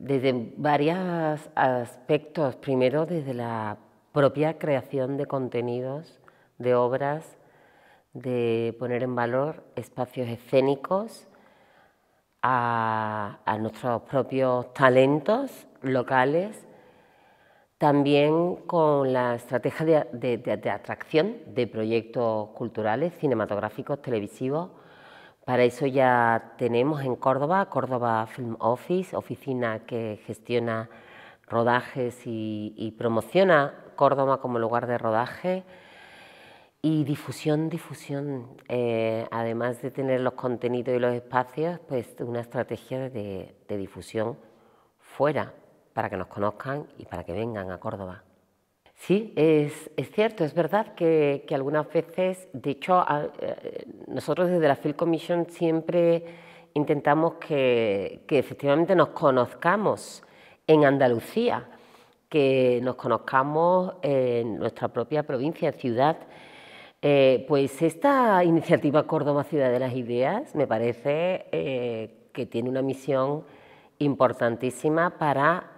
desde varios aspectos. Primero, desde la propia creación de contenidos, de obras, de poner en valor espacios escénicos, a, nuestros propios talentos locales, también con la estrategia de atracción de proyectos culturales, cinematográficos, televisivos, para eso ya tenemos en Córdoba, Córdoba Film Office, oficina que gestiona rodajes y, promociona Córdoba como lugar de rodaje. Y difusión, difusión. Eh, además de tener los contenidos y los espacios, pues una estrategia de difusión fuera, para que nos conozcan y para que vengan a Córdoba. Sí, es, cierto, es verdad que, algunas veces, de hecho, eh, nosotros desde la Field Commission siempre intentamos que, efectivamente nos conozcamos en Andalucía, que nos conozcamos en nuestra propia provincia, ciudad. Eh, pues esta iniciativa Córdoba Ciudad de las Ideas me parece eh, que tiene una misión importantísima para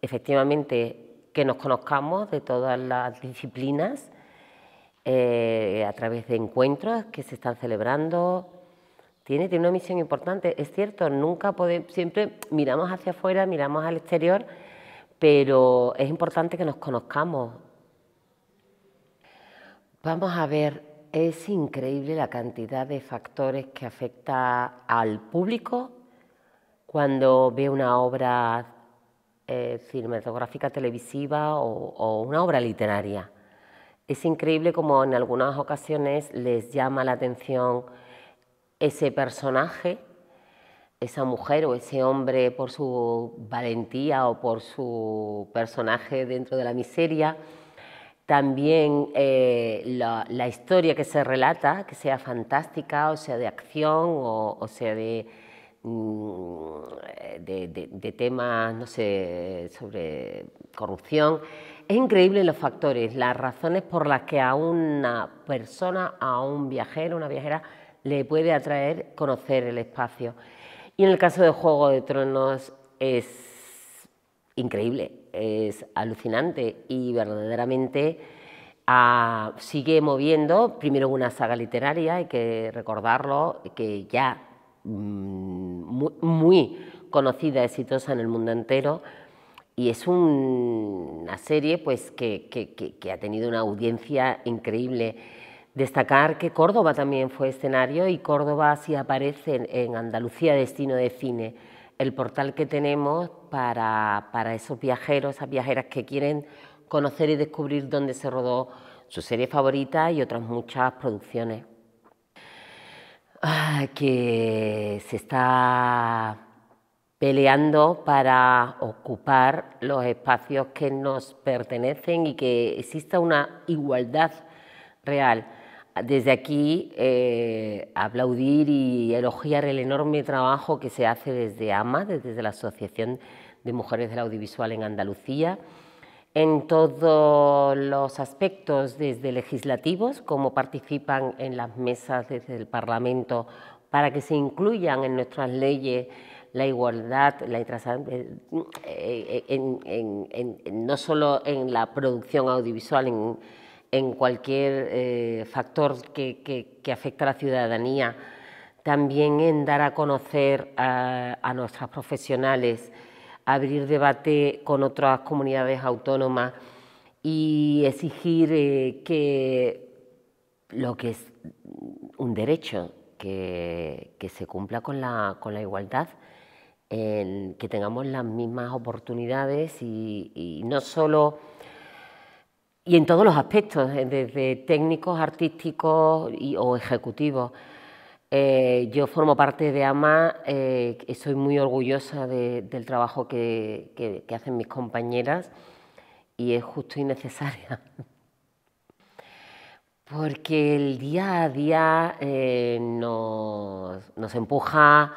efectivamente que nos conozcamos de todas las disciplinas eh, a través de encuentros que se están celebrando. Tiene, tiene una misión importante, es cierto, nunca podemos, siempre miramos hacia afuera, miramos al exterior, pero es importante que nos conozcamos. Vamos a ver, es increíble la cantidad de factores que afecta al público cuando ve una obra eh, cinematográfica televisiva o, una obra literaria. Es increíble como en algunas ocasiones les llama la atención ese personaje, esa mujer o ese hombre por su valentía o por su personaje dentro de la miseria. También eh, la, historia que se relata, que sea fantástica o sea de acción o sea de, Mm, de, de, temas, no sé, sobre corrupción. Es increíble los factores, las razones por las que a una persona, a un viajero, una viajera, le puede atraer conocer el espacio. Y en el caso de Juego de Tronos es increíble, es alucinante y verdaderamente ah, sigue moviendo. Primero una saga literaria, hay que recordarlo, que ya Mm, muy, conocida, exitosa en el mundo entero. Y es una serie pues, que, ha tenido una audiencia increíble. Destacar que Córdoba también fue escenario y Córdoba sí aparece en, Andalucía Destino de Cine, el portal que tenemos para, para, esos viajeros, esas viajeras que quieren conocer y descubrir dónde se rodó su serie favorita y otras muchas producciones. Ah, que se está peleando para ocupar los espacios que nos pertenecen y que exista una igualdad real. Desde aquí eh, aplaudir y elogiar el enorme trabajo que se hace desde AMA, desde la Asociación de Mujeres del Audiovisual en Andalucía, en todos los aspectos, desde legislativos, como participan en las mesas desde el Parlamento para que se incluyan en nuestras leyes la igualdad, la eh, eh, no solo en la producción audiovisual, en, cualquier eh, factor que, que, afecta a la ciudadanía, también en dar a conocer a, a nuestras profesionales abrir debate con otras comunidades autónomas y exigir eh, que lo que es un derecho, que, se cumpla con la, con la igualdad, en que tengamos las mismas oportunidades y, no solo y en todos los aspectos, eh, desde técnicos, artísticos o ejecutivos. Eh, yo formo parte de AMA eh, soy muy orgullosa del trabajo que, hacen mis compañeras y es justo y necesaria. Porque el día a día eh, nos, empuja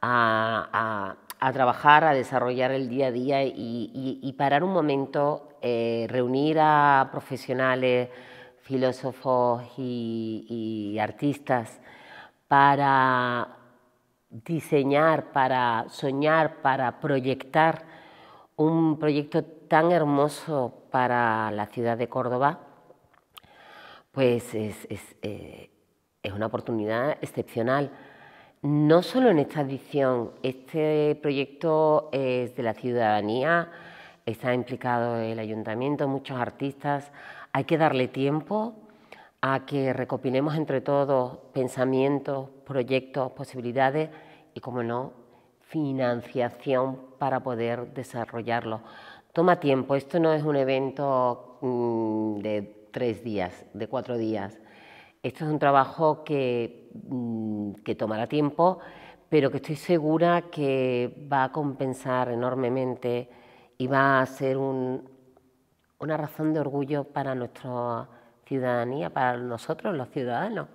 a, trabajar, a desarrollar el día a día y, parar un momento, reunir a profesionales, filósofos y artistas para diseñar, para soñar, para proyectar un proyecto tan hermoso para la ciudad de Córdoba, pues eh, es, una oportunidad excepcional. No solo en esta edición, este proyecto es de la ciudadanía, está implicado el ayuntamiento, muchos artistas, hay que darle tiempo a que recopilemos entre todos pensamientos, proyectos, posibilidades y, como no, financiación para poder desarrollarlo. Toma tiempo, esto no es un evento mm, de tres días, de cuatro días. Esto es un trabajo que, mm, que tomará tiempo, pero que estoy segura que va a compensar enormemente y va a ser una razón de orgullo para nuestros ciudadanía para nosotros los ciudadanos.